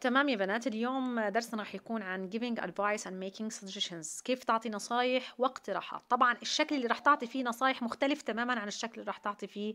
تمام يا بنات اليوم درسنا راح يكون عن giving advice and making suggestions كيف تعطي نصايح واقتراحات طبعا الشكل اللي راح تعطي فيه نصايح مختلف تماما عن الشكل اللي راح تعطي فيه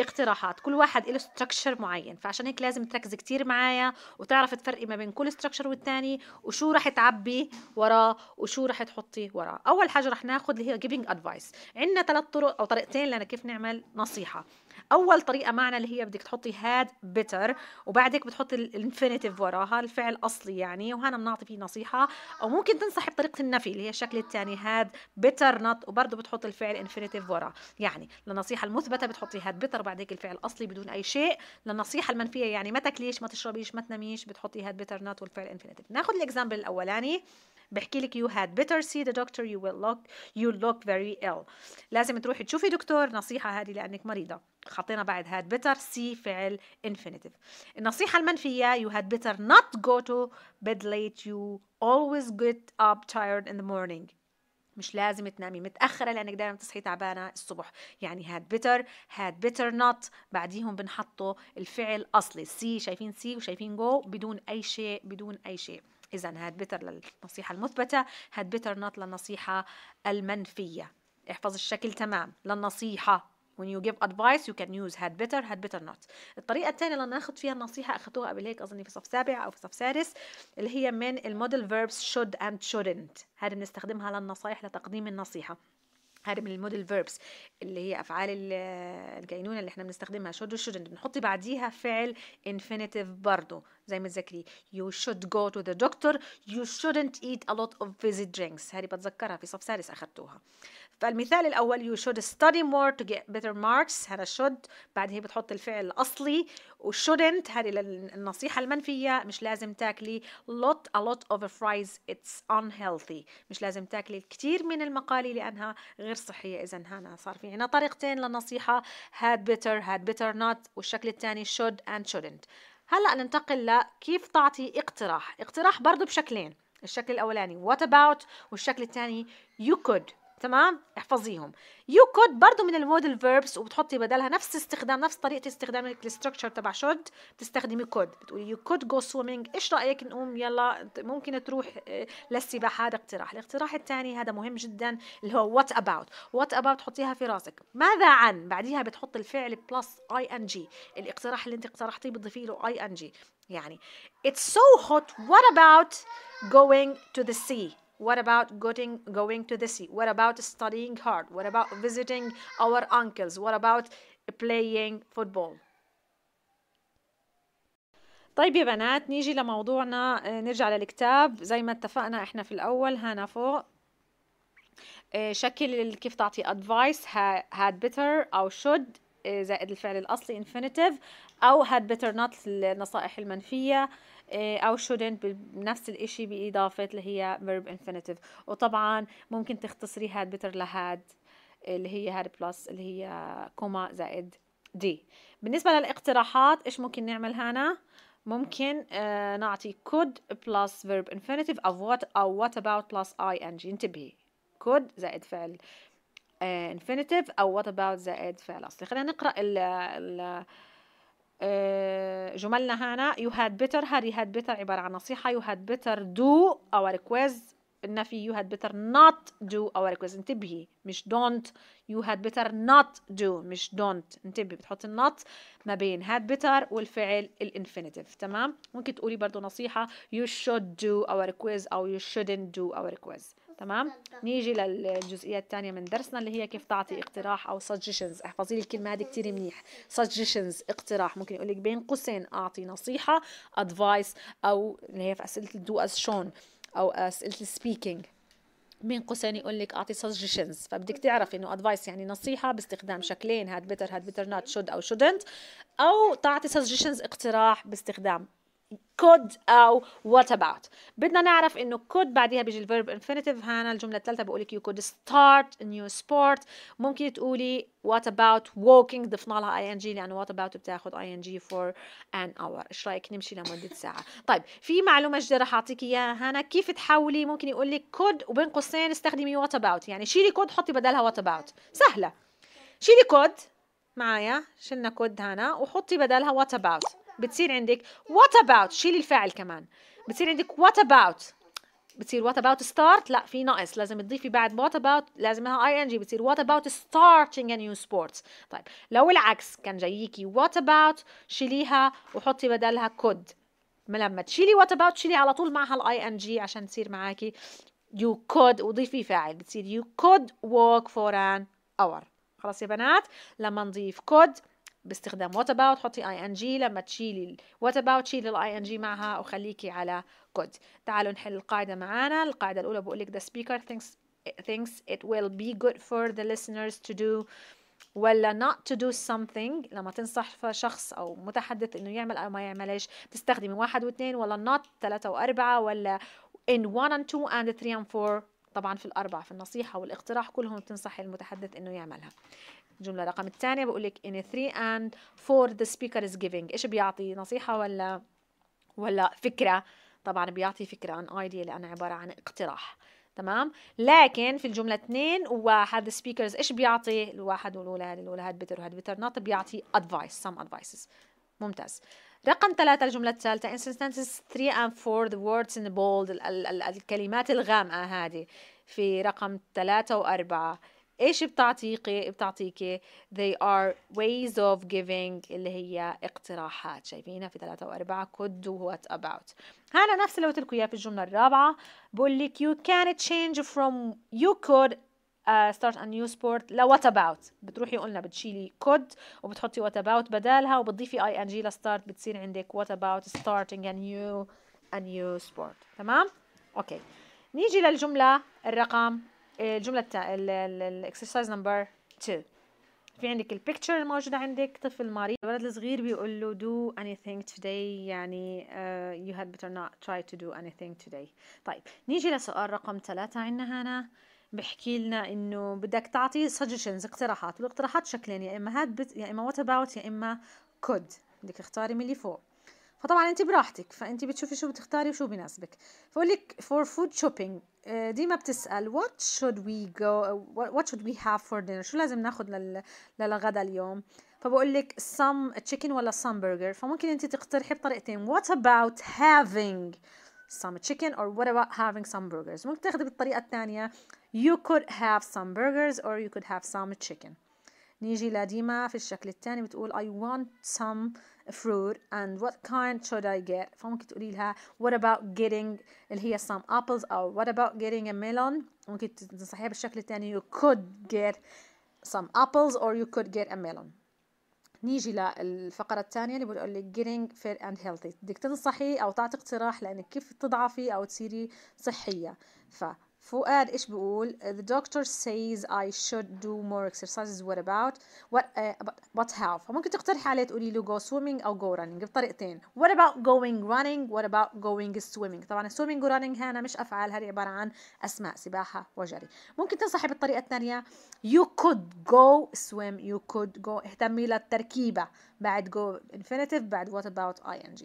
اقتراحات كل واحد له ستراكشر معين فعشان هيك لازم تركزي كتير معايا وتعرفي تفرقي ما بين كل ستراكشر والتاني وشو راح تعبي وراه وشو راح تحطي وراه اول حاجه راح ناخذ اللي هي giving advice عندنا ثلاث طرق او طريقتين لنا كيف نعمل نصيحه اول طريقه معنا اللي هي بدك تحطي هاد بيتر وبعدك بتحطي الانفينيتيف وراها الفعل الاصلي يعني وهنا بنعطي فيه نصيحه او ممكن تنصحي بطريقه النفي اللي هي الشكل الثاني هاد بيتر نوت وبرضه بتحط الفعل انفينيتيف وراه يعني للنصيحه المثبته بتحطي هاد بيتر وبعد هيك الفعل الاصلي بدون اي شيء للنصيحه المنفيه يعني ما تاكليش ما تشربيش ما تناميش بتحطي هاد بيتر نوت والفعل انفينيتيف ناخذ الاكزامبل الاولاني بحكي لك you had better see the doctor you will look you look very ill لازم تروحي تشوفي دكتور نصيحة هذه لأنك مريضة حطينا بعد had better see فعل infinitive النصيحة المنفية you had better not go to bed late you always get up tired in the morning مش لازم تنامي متأخرة لأنك دائما بتصحي تعبانة الصبح يعني هاد بيتر هاد بيتر نوت بعديهم بنحطوا الفعل أصلي سي شايفين سي وشايفين جو بدون أي شيء بدون أي شيء إذا هاد بيتر للنصيحة المثبتة هاد بيتر نوت للنصيحة المنفية احفظ الشكل تمام للنصيحة when you give advice you can use had better had better not الطريقة الثانية اللي ناخد فيها النصيحة أخذتوها قبل هيك أظني في صف سابع أو في صف سادس اللي هي من الموديل فيربس should and shouldn't هذه بنستخدمها للنصائح لتقديم النصيحة هذه من الموديل فيربس اللي هي افعال الكينونه اللي احنا بنستخدمها should shouldn't بنحط بعديها فعل infinitive برضه زي ما تذكري you should go to the doctor you shouldn't eat a lot of fizzy drinks هذه بتذكرها في صف سادس أخذتوها فالمثال الأول you should study more to get better marks هذا should بعد هي بتحط الفعل الأصلي و shouldn't هذه النصيحة المنفية مش لازم تاكلي lot a lot of fries it's unhealthy مش لازم تاكلي كثير من المقالي لأنها غير صحية إذا هنا صار في عنا طريقتين للنصيحة had better had better not والشكل الثاني should and shouldn't هلا ننتقل لكيف تعطي اقتراح اقتراح برضه بشكلين الشكل الاولاني what about والشكل الثاني you could تمام احفظيهم يو كود برضه من المودل فيربس وبتحطي بدلها نفس استخدام نفس طريقه استخدام الاستراكشر تبع شود بتستخدمي كود بتقولي يو كود جو سويمينج ايش رايك نقوم يلا ممكن تروح آه، للسباحه هذا اقتراح الاقتراح الثاني هذا مهم جدا اللي هو وات اباوت وات اباوت حطيها في راسك ماذا عن بعديها بتحط الفعل بلس اي ان جي الاقتراح اللي انت اقترحتيه بتضيفي له اي ان جي يعني it's so hot what about going to the sea What about going, going to the sea? What about studying hard? What about visiting our uncles? What about playing football? طيب يا بنات نيجي لموضوعنا نرجع للكتاب زي ما اتفقنا احنا في الاول هنا فوق شكل كيف تعطي advice had better أو should زائد الفعل الأصلي infinitive أو had better not النصائح المنفية آه، او shouldn't بنفس الاشي باضافه اللي هي verb infinitive وطبعا ممكن تختصري هاد بتر لهاد آه، اللي هي هاد بلس اللي هي كوما زائد دي بالنسبه للاقتراحات ايش ممكن نعمل هنا ممكن آه نعطي could plus verb infinitive of what أو what about plus ing انتبهي could زائد فعل آه infinitive أو what about زائد فعل أصلي خلينا نقرأ ال ال آه، جملنا هنا يو هاد بيتر هاد يو هاد بيتر عباره عن نصيحه يو هاد بيتر دو او ريكويز النفي يو هاد بيتر نوت دو او ريكويز انتبهي مش دونت يو هاد بيتر نوت دو مش دونت انتبهي بتحطي النوت ما بين هاد بيتر والفعل الانفينيتيف تمام ممكن تقولي برضه نصيحه يو شود دو او ريكويز او يو شودنت دو او ريكويز تمام نيجي للجزئيه الثانيه من درسنا اللي هي كيف تعطي اقتراح او suggestions احفظي لي الكلمه هذه كثير منيح suggestions اقتراح ممكن يقول لك بين قوسين اعطي نصيحه ادفايس او اللي هي في اسئله الدو از شون او اسئله السبيكينج بين قوسين يقول لك اعطي suggestions فبدك تعرفي انه ادفايس يعني نصيحه باستخدام شكلين هاد بيتر هاد بيتر نوت شود او شودنت او تعطي suggestions اقتراح باستخدام could او what about بدنا نعرف انه could بعديها بيجي الفيرب infinitive هانا الجمله الثالثه بقول لك you could start a new sport ممكن تقولي what about walking ضفنا لها ing لانه what about بتاخذ ing for an hour ايش رايك نمشي لمده ساعه طيب في معلومه جديده رح اعطيك اياها هانا كيف تحولي ممكن يقول لك could وبين قوسين استخدمي what about يعني شيلي could حطي بدلها what about سهله شيلي could معايا شلنا كود هنا وحطي بدلها what about بتصير عندك what about شيلي الفاعل كمان بتصير عندك what about بتصير what about start لا في ناقص لازم تضيفي بعد what about لها اي ان جي بتصير what about starting a new sport طيب لو العكس كان جاييكي what about شيليها وحطي بدلها could لما تشيلي what about شيلي على طول معها الاي ان جي عشان تصير معاكي you could وضيفي فاعل بتصير you could walk for an hour خلاص يا بنات لما نضيف could باستخدام وات about حطي اي ان جي لما تشيلي وات about شيلي الاي ان جي معها وخليكي على good تعالوا نحل القاعده معانا القاعده الاولى بقول لك the speaker thinks thinks it will be good for the listeners to do ولا not to do something لما تنصح شخص أو متحدث إنه يعمل أو ما يعملش تستخدمي واحد واثنين ولا not ثلاثة وأربعة ولا in one and two and three and four طبعا في الأربعة في النصيحة والاقتراح كلهم تنصح المتحدث إنه يعملها الجمله رقم الثانيه بقول لك ان 3 اند 4 ذا سبيكر از جيفينج ايش بيعطي نصيحه ولا ولا فكره طبعا بيعطي فكره عن ايديا لانه عباره عن اقتراح تمام لكن في الجمله 2 و1 ذا سبيكرز ايش بيعطي الواحد والاولى هذه الاولى هاد بتر وهاد بتر نوت بيعطي ادفايس سم ادفايسز ممتاز رقم ثلاثة الجملة الثالثة instances 3 and 4 the words in bold ال ال ال الكلمات الغامقة هذه في رقم ثلاثة وأربعة ايش بتعطيكي بتعطيكي they are ways of giving اللي هي اقتراحات شايفينها في ثلاثة وأربعة could do what about هلا نفس اللي قلت لكم إياه في الجملة الرابعة بقول لك you can change from you could uh, start a new sport لا what about بتروحي قلنا بتشيلي could وبتحطي what about بدالها وبتضيفي ing ل start بتصير عندك what about starting a new a new sport تمام اوكي نيجي للجملة الرقم الجمله التاع الاكسرسايز نمبر 2 في عندك البيكتشر الموجودة عندك طفل مريض الولد الصغير بيقول له do anything today يعني uh, you had better not try to do anything today طيب نيجي لسؤال رقم ثلاثة عندنا هنا بحكي لنا انه بدك تعطي suggestions اقتراحات والاقتراحات شكلين يا اما had يا اما what about يا اما could بدك تختاري من اللي فوق فطبعا انت براحتك فانت بتشوفي شو بتختاري وشو بناسبك فقول لك فور فود شوبينج ديما بتسال وات شود وي جو وات شود وي هاف فور دينر شو لازم ناخذ للغدا اليوم فبقول لك سم تشيكن ولا سم برجر فممكن انت تقترحي بطريقتين وات اباوت هافينج some chicken or وات about هافينج some burgers ممكن تاخذي بالطريقه الثانيه يو كود هاف some burgers or you could have some chicken نيجي لديما في الشكل الثاني بتقول I want some fruit and what kind should I get فممكن تقولي لها what about getting اللي هي some apples أو what about getting a melon ممكن تنصحيها بالشكل الثاني you could get some apples or you could get a melon نيجي للفقرة الثانية اللي بقول لك getting fit and healthy بدك تنصحي أو تعطي اقتراح لأنك كيف تضعفي أو تصيري صحية ف فؤاد ايش بيقول uh, the doctor says I should do more exercises what about what uh, but how فممكن تقترحي عليه تقولي له go swimming او go running بطريقتين what about going running what about going swimming طبعا swimming و running هنا مش افعال هذه عباره عن اسماء سباحه وجري ممكن تنصحي بالطريقه الثانيه you could go swim you could go اهتمي للتركيبه بعد go infinitive بعد what about ing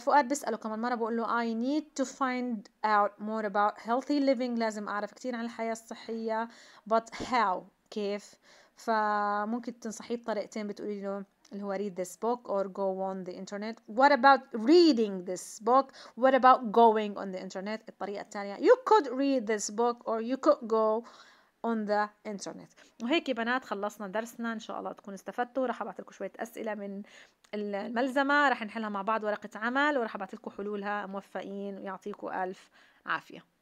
فؤاد بيسأله كمان مرة بقول له I need to find out more about healthy living لازم أعرف كتير عن الحياة الصحية but how كيف فممكن تنصحيه بطريقتين بتقولي له اللي هو read this book or go on the internet what about reading this book what about going on the internet الطريقة الثانية you could read this book or you could go on the internet وهيك يا بنات خلصنا درسنا ان شاء الله تكونوا استفدتوا راح ابعث لكم شويه اسئله من الملزمة رح نحلها مع بعض ورقة عمل ورح أبعث لكم حلولها موفقين ويعطيكم ألف عافية